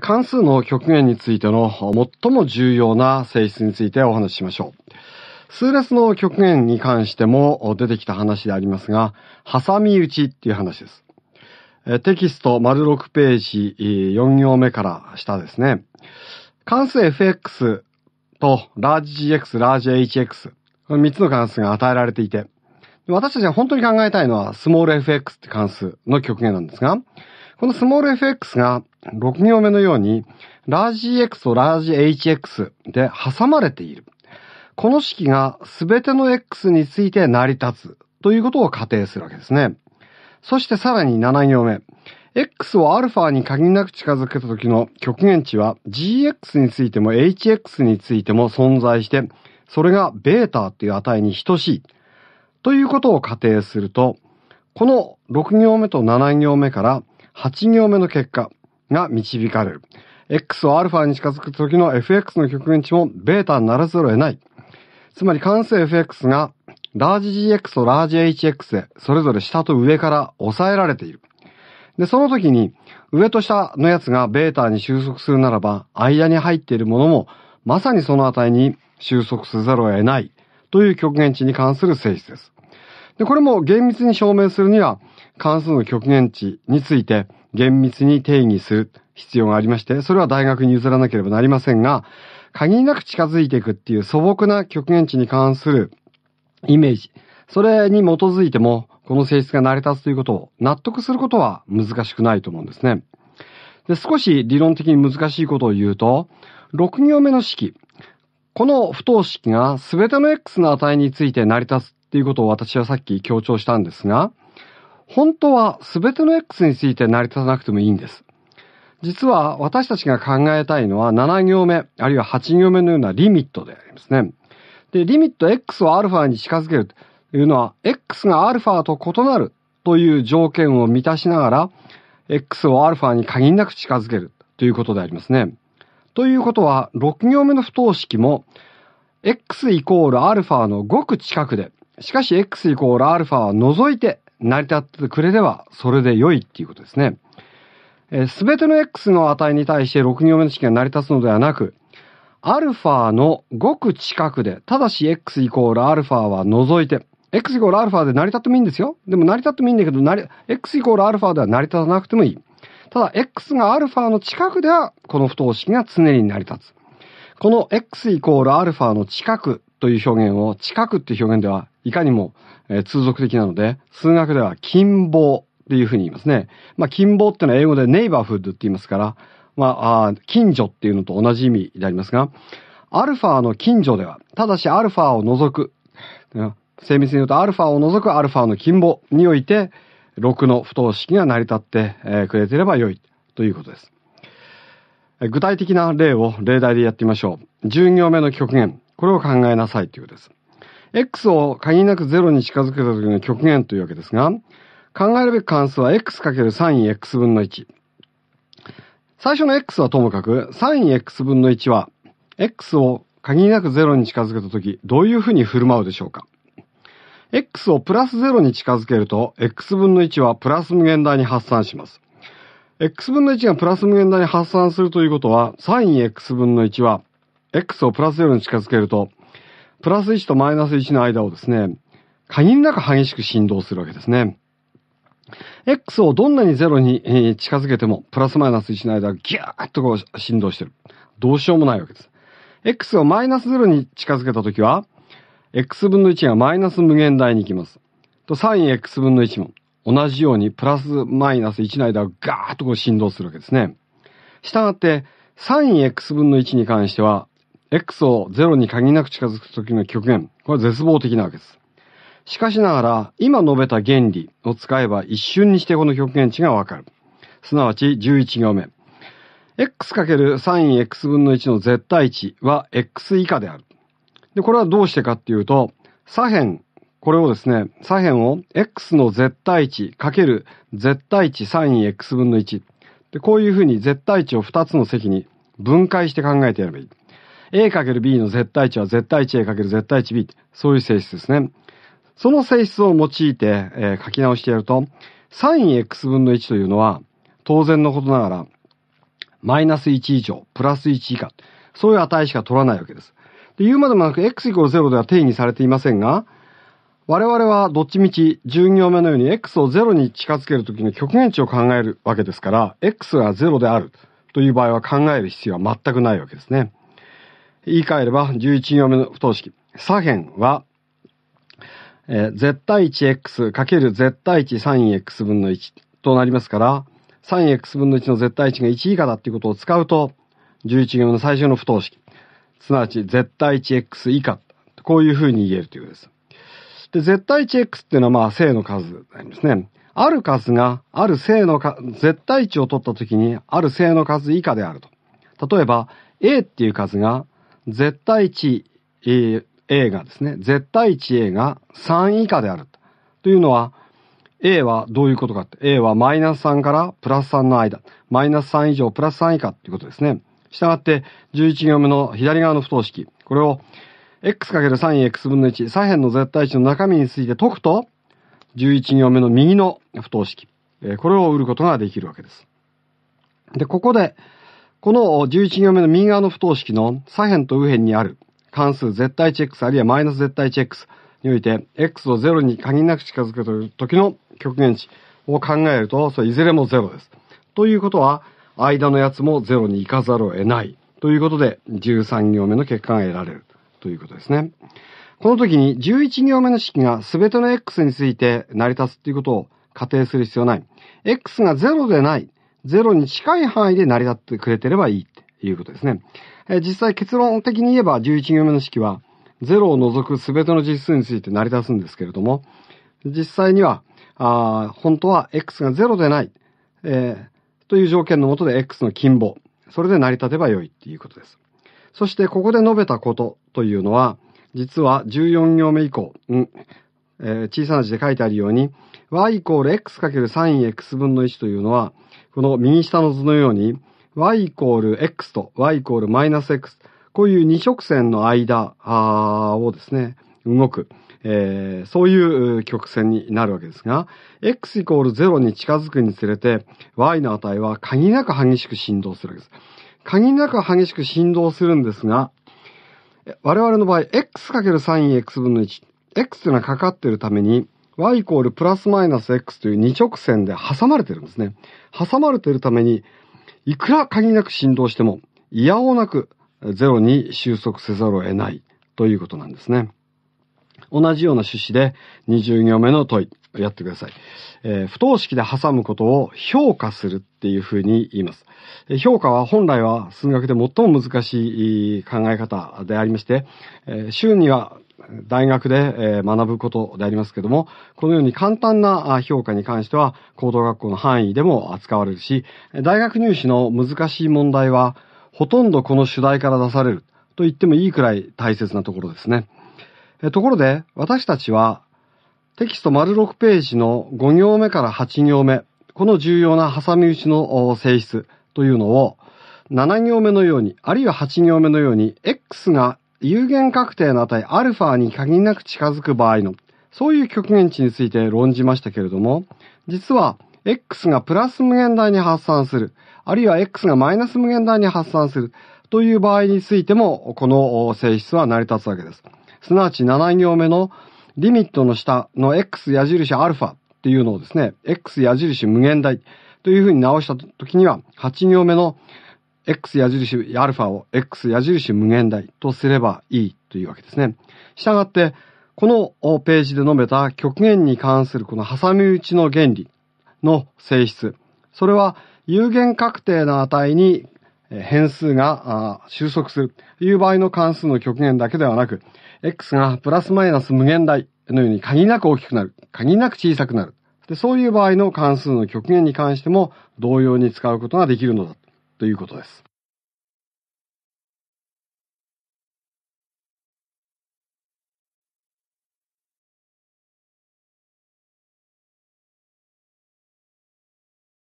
関数の極限についての最も重要な性質についてお話ししましょう。数列の極限に関しても出てきた話でありますが、挟み撃ちっていう話です。テキスト丸6ページ4行目から下ですね。関数 fx とラージ gx、ラージ hx、この3つの関数が与えられていて、私たちが本当に考えたいのはスモール fx って関数の極限なんですが、このスモール FX が6行目のように、ラージ EX とラージ HX で挟まれている。この式が全ての X について成り立つということを仮定するわけですね。そしてさらに7行目。X を α に限りなく近づけた時の極限値は GX についても HX についても存在して、それが β という値に等しい。ということを仮定すると、この6行目と7行目から8行目の結果が導かれる。X を α に近づく時の fx の極限値も β にならざるを得ない。つまり関数 fx が l a r gx e g と large hx でそれぞれ下と上から抑えられている。で、その時に上と下のやつが β に収束するならば間に入っているものもまさにその値に収束せざるを得ないという極限値に関する性質です。で、これも厳密に証明するには関数の極限値について厳密に定義する必要がありまして、それは大学に譲らなければなりませんが、限りなく近づいていくっていう素朴な極限値に関するイメージ、それに基づいても、この性質が成り立つということを納得することは難しくないと思うんですね。で、少し理論的に難しいことを言うと、6行目の式、この不等式が全ての x の値について成り立つっていうことを私はさっき強調したんですが、本当は全ての X について成り立たなくてもいいんです。実は私たちが考えたいのは7行目、あるいは8行目のようなリミットでありますね。で、リミット X を α に近づけるというのは、X が α と異なるという条件を満たしながら、X を α に限りなく近づけるということでありますね。ということは、6行目の不等式も、X イコール α のごく近くで、しかし X イコール α は除いて成り立ってくれればそれで良いっていうことですね。す、べ、ての x の値に対して6行目の式が成り立つのではなく、アルファのごく近くで、ただし x イコールアルファは除いて、x イコールアルファで成り立ってもいいんですよ。でも成り立ってもいいんだけど、x イコールアルファでは成り立たなくてもいい。ただ、x がアルファの近くでは、この不等式が常に成り立つ。この x イコールアルファの近くという表現を近くっていう表現ではいかにも、え通俗的なので、数学では近傍っていうふうに言いますね。まあ、近傍ってのは英語でネイバーフードって言いますから、まあ、あ近所っていうのと同じ意味でありますが、アルファの近所では、ただしアルファを除く、精密に言うとアルファを除くアルファの近傍において、6の不等式が成り立ってくれてればよいということです。具体的な例を例題でやってみましょう。10行目の極限。これを考えなさいということです。x を限りなく0に近づけた時の極限というわけですが、考えるべき関数は x×3x 分の1。最初の x はともかく、3x 分の1は、x を限りなく0に近づけた時、どういうふうに振る舞うでしょうか x をプラス0に近づけると、x 分の1はプラス無限大に発散します。x 分の1がプラス無限大に発散するということは、3x 分の1は x をプラス0に近づけると、プラス1とマイナス1の間をですね、限りなく激しく振動するわけですね。x をどんなに0に近づけても、プラスマイナス1の間はギューッとこう振動してる。どうしようもないわけです。x をマイナス0に近づけたときは、x 分の1がマイナス無限大に行きます。と、サイン x 分の1も、同じようにプラスマイナス1の間はガーッとこう振動するわけですね。したがって、サイン x 分の1に関しては、X を0に限りなく近づくときの極限、これは絶望的なわけです。しかしながら、今述べた原理を使えば一瞬にしてこの極限値がわかる。すなわち11行目。x×3x 分の1の絶対値は x 以下である。で、これはどうしてかっていうと、左辺、これをですね、左辺を x の絶対値×絶対値 3x 分の1。で、こういうふうに絶対値を2つの積に分解して考えてやればいい。A×B の絶対値は絶対値 A× 絶対値 B そういう性質ですね。その性質を用いて、えー、書き直してやると、sinx 分の1というのは、当然のことながら、マイナス1以上、プラス1以下、そういう値しか取らないわけです。で言うまでもなく x イコール0では定義されていませんが、我々はどっちみち1 0行目のように x を0に近づけるとき極限値を考えるわけですから、x が0であるという場合は考える必要は全くないわけですね。言い換えれば11行目の不等式。左辺は、えー、絶対値 x ×絶対値 s i n x 分の1となりますから、sin x 分の1の絶対値が1以下だっていうことを使うと、11行目の最初の不等式。すなわち、絶対値 x 以下。こういうふうに言えるということです。で、絶対値 x っていうのはまあ正の数になりますね。ある数がある正の絶対値を取ったときにある正の数以下であると。例えば、a っていう数が絶対値、A がですね、絶対値 A が3以下である。というのは、A はどういうことかって、A はマイナス3からプラス3の間、マイナス3以上プラス3以下ということですね。したがって、11行目の左側の不等式、これを x×3x 分の1、左辺の絶対値の中身について解くと、11行目の右の不等式、これを売ることができるわけです。で、ここで、この11行目の右側の不等式の左辺と右辺にある関数絶対値 x あるいはマイナス絶対値 x において x を0に限りなく近づけるときの極限値を考えると、それいずれも0です。ということは、間のやつも0に行かざるを得ないということで、13行目の結果が得られるということですね。この時に11行目の式が全ての x について成り立つということを仮定する必要ない。x が0でないゼロに近い範囲で成り立ってくれてればいいっていうことですね。えー、実際結論的に言えば11行目の式は、ゼロを除く全ての実数について成り立つんですけれども、実際には、あ本当は x がゼロでない、えー、という条件のもとで x の近傍、それで成り立てばよいっていうことです。そしてここで述べたことというのは、実は14行目以降、うんえー、小さな字で書いてあるように、y イコール x×3x 分の1というのは、この右下の図のように、y イコール x と y イコールマイナス x、こういう二直線の間をですね、動く、えー、そういう曲線になるわけですが、x イコール0に近づくにつれて、y の値は限りなく激しく振動するわけです。限りなく激しく振動するんですが、我々の場合、x×sinx 分の1、x というのはかかっているために、y イコールプラスマイナス x という二直線で挟まれてるんですね。挟まれてるために、いくら限りなく振動しても、いやおなくゼロに収束せざるを得ないということなんですね。同じような趣旨で20行目の問いをやってください。えー、不等式で挟むことを評価するっていうふうに言います。評価は本来は数学で最も難しい考え方でありまして、えー、週には大学で学ぶことでありますけども、このように簡単な評価に関しては、高等学校の範囲でも扱われるし、大学入試の難しい問題は、ほとんどこの主題から出されると言ってもいいくらい大切なところですね。ところで、私たちは、テキスト丸6ページの5行目から8行目、この重要な挟み撃ちの性質というのを、7行目のように、あるいは8行目のように、X が有限確定の値 α に限りなく近づく場合の、そういう極限値について論じましたけれども、実は、X がプラス無限大に発散する、あるいは X がマイナス無限大に発散する、という場合についても、この性質は成り立つわけです。すなわち7行目のリミットの下の X 矢印 α っていうのをですね、X 矢印無限大というふうに直した時には、8行目の X 矢印 α を X 矢印無限大とすればいいというわけですね。したがって、このページで述べた極限に関するこの挟み撃ちの原理の性質、それは有限確定の値に変数が収束するという場合の関数の極限だけではなく、x がプラスマイナス無限大のように限りなく大きくなる、限りなく小さくなる。でそういう場合の関数の極限に関しても同様に使うことができるのだということです。